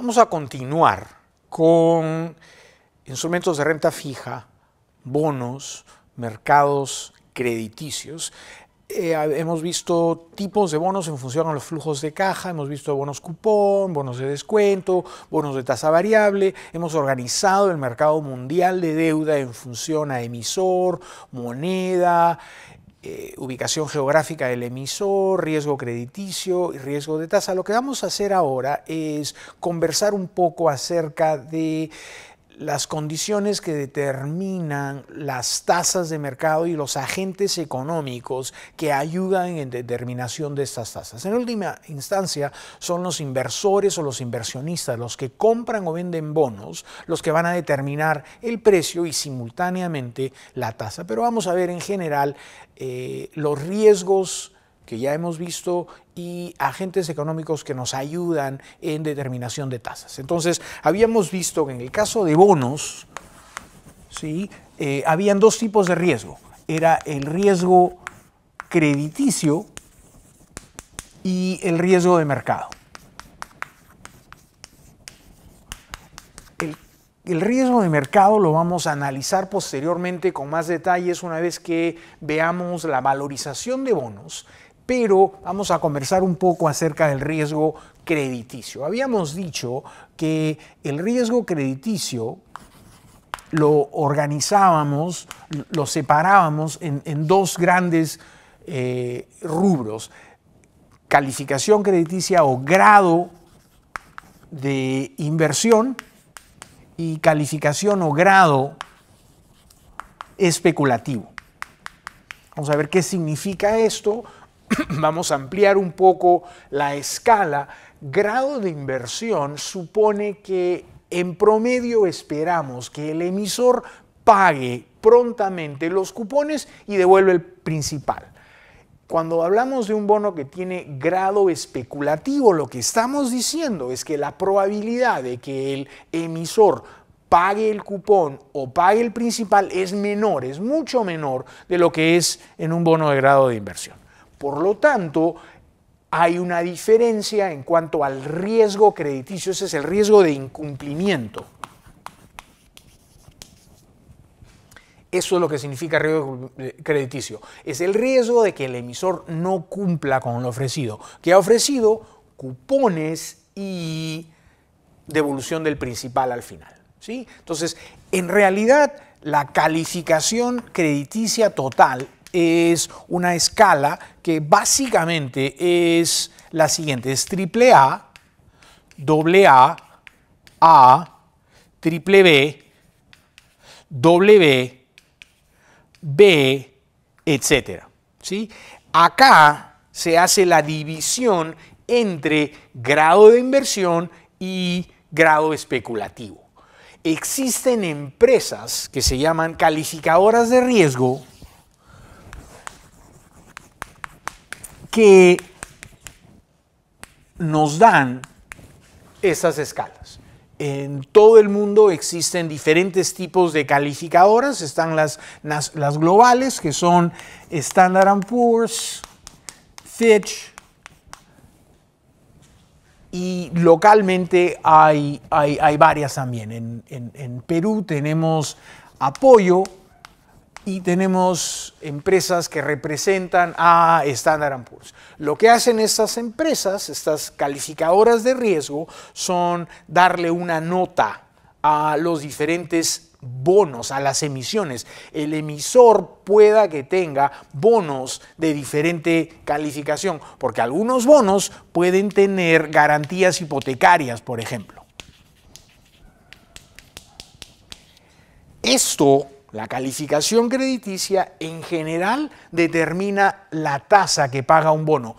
Vamos a continuar con instrumentos de renta fija, bonos, mercados crediticios. Eh, hemos visto tipos de bonos en función a los flujos de caja, hemos visto bonos cupón, bonos de descuento, bonos de tasa variable, hemos organizado el mercado mundial de deuda en función a emisor, moneda, eh, ubicación geográfica del emisor, riesgo crediticio y riesgo de tasa. Lo que vamos a hacer ahora es conversar un poco acerca de las condiciones que determinan las tasas de mercado y los agentes económicos que ayudan en determinación de estas tasas. En última instancia, son los inversores o los inversionistas, los que compran o venden bonos, los que van a determinar el precio y simultáneamente la tasa. Pero vamos a ver en general eh, los riesgos que ya hemos visto y agentes económicos que nos ayudan en determinación de tasas. Entonces, habíamos visto que en el caso de bonos, ¿sí? Eh, habían dos tipos de riesgo. Era el riesgo crediticio y el riesgo de mercado. El, el, riesgo de mercado lo vamos a analizar posteriormente con más detalles una vez que veamos la valorización de bonos pero vamos a conversar un poco acerca del riesgo crediticio. Habíamos dicho que el riesgo crediticio lo organizábamos, lo separábamos en, dos grandes eh, rubros, calificación crediticia o grado de inversión y calificación o grado especulativo. Vamos a ver qué significa esto. vamos a ampliar un poco la escala, grado de inversión supone que en promedio esperamos que el emisor pague prontamente los cupones y devuelve el principal. Cuando hablamos de un bono que tiene grado especulativo, lo que estamos diciendo es que la probabilidad de que el emisor pague el cupón o pague el principal es menor, es mucho menor de lo que es en un bono de grado de inversión. Por lo tanto, hay una diferencia en cuanto al riesgo crediticio, ese es el riesgo de incumplimiento. Eso es lo que significa riesgo eh, crediticio. Es el riesgo de que el emisor no cumpla con lo ofrecido, que ha ofrecido cupones y devolución del principal al final. ¿sí? Entonces, en realidad, la calificación crediticia total es una escala que básicamente es la siguiente, es triple A, doble A, A, triple B, W, B, etc. Acá se hace la división entre grado de inversión y grado especulativo. Existen empresas que se llaman calificadoras de riesgo que nos dan esas escalas. En todo el mundo existen diferentes tipos de calificadoras. Están las, las, globales, que son Standard Poor's, Fitch, y localmente hay, hay, varias también. en Perú tenemos Apoyo, y tenemos empresas que representan a Standard Poor's. Lo que hacen estas empresas, estas calificadoras de riesgo, son darle una nota a los diferentes bonos, a las emisiones. El emisor pueda que tenga bonos de diferente calificación, porque algunos bonos pueden tener garantías hipotecarias, por ejemplo. Esto la calificación crediticia en general determina la tasa que paga un bono.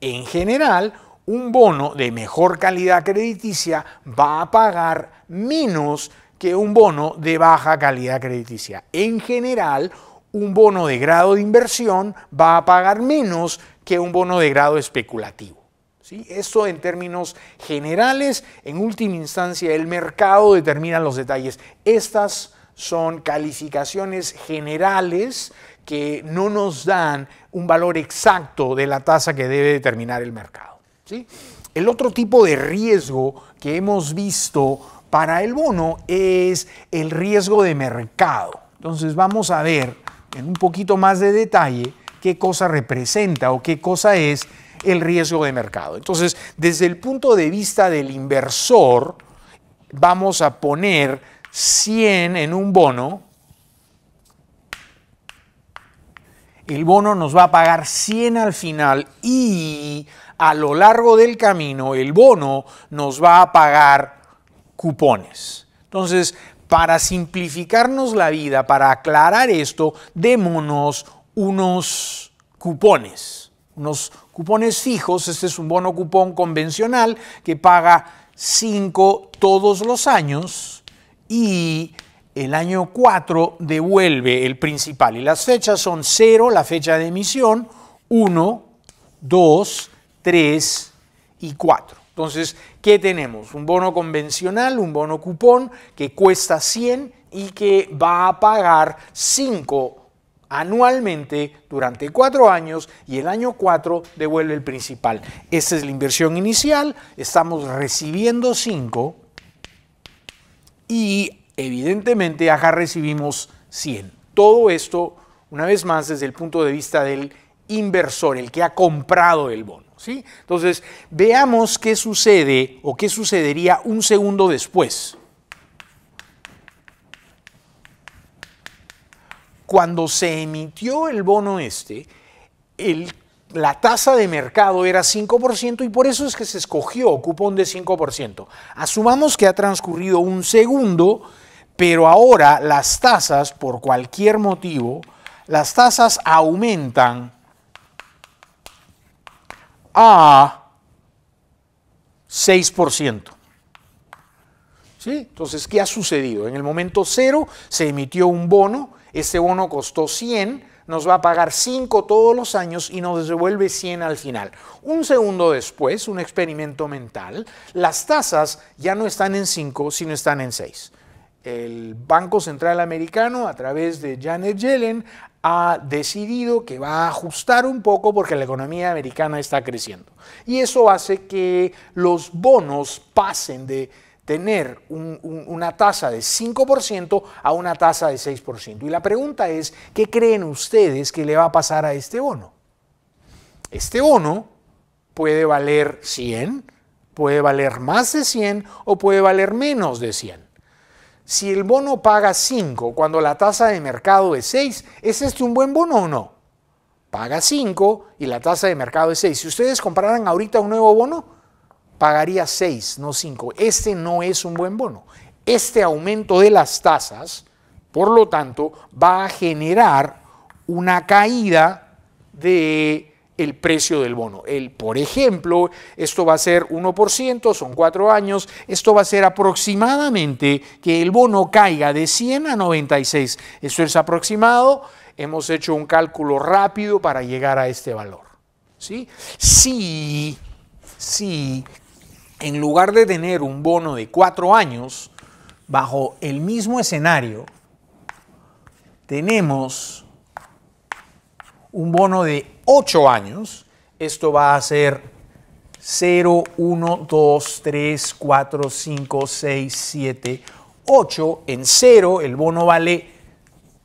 En general, un bono de mejor calidad crediticia va a pagar menos que un bono de baja calidad crediticia. En general, un bono de grado de inversión va a pagar menos que un bono de grado especulativo. ¿Sí? en términos generales, en última instancia, el mercado determina los detalles. Estas son calificaciones generales que no nos dan un valor exacto de la tasa que debe determinar el mercado. El otro tipo de riesgo que hemos visto para el bono es el riesgo de mercado. Entonces vamos a ver en un poquito más de detalle qué cosa representa o qué cosa es el riesgo de mercado. Entonces, desde el punto de vista del inversor, vamos a poner 100 en un bono, el bono nos va a pagar 100 al final y a lo largo del camino el bono nos va a pagar cupones. Entonces, para simplificarnos la vida, para aclarar esto, démonos unos cupones, unos cupones fijos. Este es un bono cupón convencional que paga 5 todos los años y el año 4 devuelve el principal. Y las fechas son 0, la fecha de emisión, 1, 2, 3 y 4. Entonces, ¿qué tenemos? Un bono convencional, un bono cupón que cuesta 100 y que va a pagar 5 anualmente durante 4 años y el año 4 devuelve el principal. Esta es la inversión inicial, estamos recibiendo 5 y evidentemente acá recibimos 100. Todo esto, una vez más, desde el punto de vista del inversor, el que ha comprado el bono. ¿sí? Entonces, veamos qué sucede o qué sucedería un segundo después. Cuando se emitió el bono este, el la tasa de mercado era 5% y por eso es que se escogió cupón de 5%. Asumamos que ha transcurrido un segundo, pero ahora las tasas, por cualquier motivo, las tasas aumentan a 6%. ¿Sí? Entonces, ¿qué ha sucedido? En el momento cero se emitió un bono, ese bono costó 100, nos va a pagar 5 todos los años y nos devuelve 100 al final. Un segundo después, un experimento mental, las tasas ya no están en 5, sino están en 6. El Banco Central Americano, a través de Janet Yellen, ha decidido que va a ajustar un poco porque la economía americana está creciendo. Y eso hace que los bonos pasen de tener una tasa de 5% a una tasa de 6%. Y la pregunta es, ¿qué creen ustedes que le va a pasar a este bono? Este bono puede valer 100, puede valer más de 100 o puede valer menos de 100. Si el bono paga 5 cuando la tasa de mercado es 6, ¿es este un buen bono o no? Paga 5 y la tasa de mercado es 6. Si ustedes compraran ahorita un nuevo bono, pagaría 6, no 5. Este no es un buen bono. Este aumento de las tasas, por lo tanto, va a generar una caída de el precio del bono. El, por ejemplo, esto va a ser 1%, son cuatro años, esto va a ser aproximadamente que el bono caiga de 100 a 96. Esto es aproximado, hemos hecho un cálculo rápido para llegar a este valor. ¿sí? sí si en lugar de tener un bono de cuatro años, bajo el mismo escenario, tenemos un bono de ocho años. Esto va a ser 0, 1, 2, 3, 4, 5, 6, 7, 8. En 0 el bono vale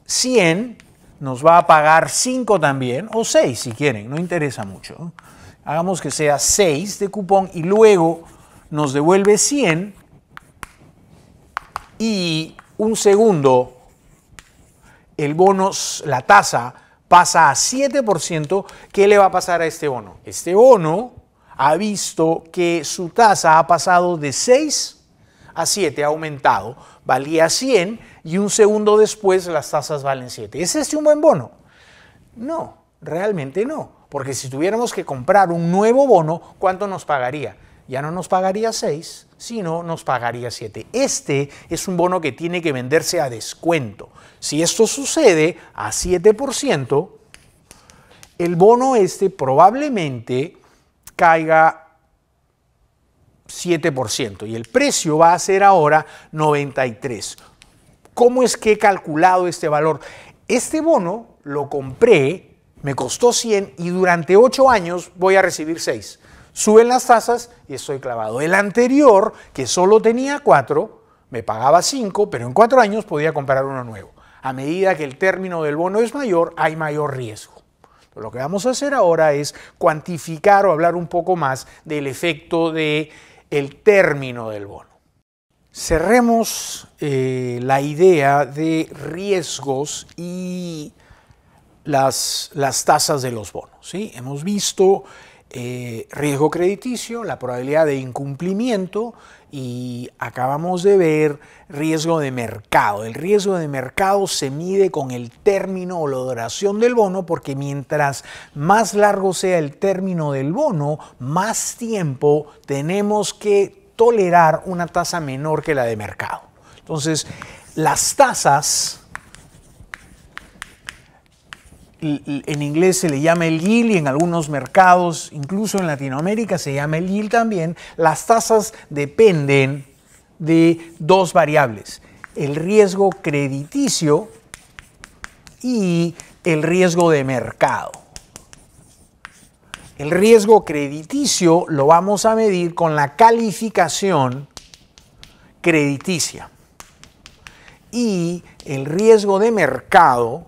100, nos va a pagar 5 también, o 6 si quieren, no interesa mucho. Hagamos que sea 6 de cupón y luego nos devuelve 100 y un segundo el bono, la tasa pasa a 7%, ¿qué le va a pasar a este bono? Este bono ha visto que su tasa ha pasado de 6 a 7, ha aumentado, valía 100 y un segundo después las tasas valen 7. ¿Es este un buen bono? No, realmente no, porque si tuviéramos que comprar un nuevo bono, ¿cuánto nos pagaría? ya no nos pagaría 6, sino nos pagaría 7. Este es un bono que tiene que venderse a descuento. Si esto sucede a 7%, el bono este probablemente caiga 7% y el precio va a ser ahora 93. ¿Cómo es que he calculado este valor? Este bono lo compré, me costó 100 y durante 8 años voy a recibir 6 suben las tasas y estoy clavado. El anterior, que solo tenía cuatro, me pagaba cinco, pero en cuatro años podía comprar uno nuevo. A medida que el término del bono es mayor, hay mayor riesgo. lo que vamos a hacer ahora es cuantificar o hablar un poco más del efecto del el término del bono. Cerremos eh, la idea de riesgos y las, las tasas de los bonos. ¿sí? Hemos visto eh, riesgo crediticio, la probabilidad de incumplimiento y acabamos de ver riesgo de mercado. El riesgo de mercado se mide con el término o la duración del bono porque mientras más largo sea el término del bono, más tiempo tenemos que tolerar una tasa menor que la de mercado. Entonces, las tasas en inglés se le llama el yield y en algunos mercados, incluso en Latinoamérica, se llama el yield también, las tasas dependen de dos variables, el riesgo crediticio y el riesgo de mercado. El riesgo crediticio lo vamos a medir con la calificación crediticia y el riesgo de mercado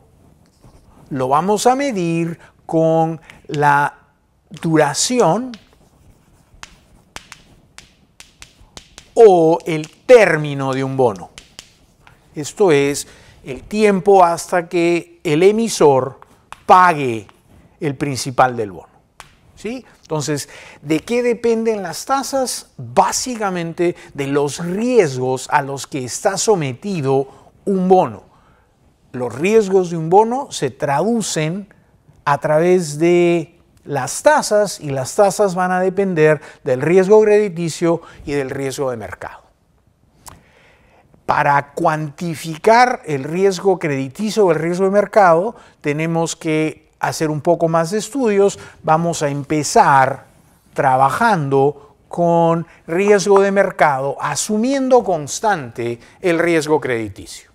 lo vamos a medir con la duración o el término de un bono. Esto es el tiempo hasta que el emisor pague el principal del bono. ¿Sí? Entonces, ¿de qué dependen las tasas? Básicamente de los riesgos a los que está sometido un bono los riesgos de un bono se traducen a través de las tasas y las tasas van a depender del riesgo crediticio y del riesgo de mercado. Para cuantificar el riesgo crediticio o el riesgo de mercado tenemos que hacer un poco más de estudios. Vamos a empezar trabajando con riesgo de mercado, asumiendo constante el riesgo crediticio.